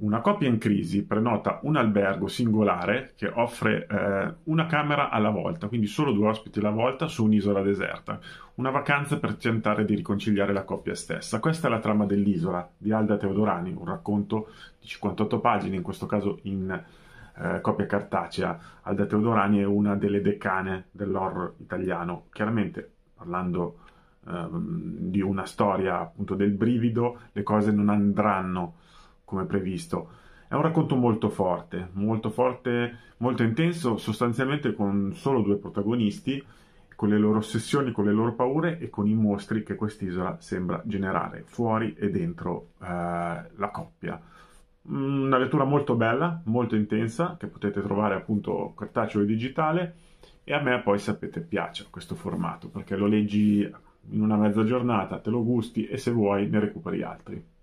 Una coppia in crisi prenota un albergo singolare che offre eh, una camera alla volta, quindi solo due ospiti alla volta su un'isola deserta. Una vacanza per tentare di riconciliare la coppia stessa. Questa è la trama dell'isola di Alda Teodorani, un racconto di 58 pagine, in questo caso in eh, copia cartacea. Alda Teodorani è una delle decane dell'horror italiano. Chiaramente, parlando eh, di una storia appunto del brivido, le cose non andranno come previsto. È un racconto molto forte, molto forte, molto intenso, sostanzialmente con solo due protagonisti, con le loro ossessioni, con le loro paure e con i mostri che quest'isola sembra generare, fuori e dentro eh, la coppia. Mm, una lettura molto bella, molto intensa, che potete trovare appunto cartaceo e digitale e a me poi sapete piace questo formato perché lo leggi in una mezza giornata, te lo gusti e se vuoi ne recuperi altri.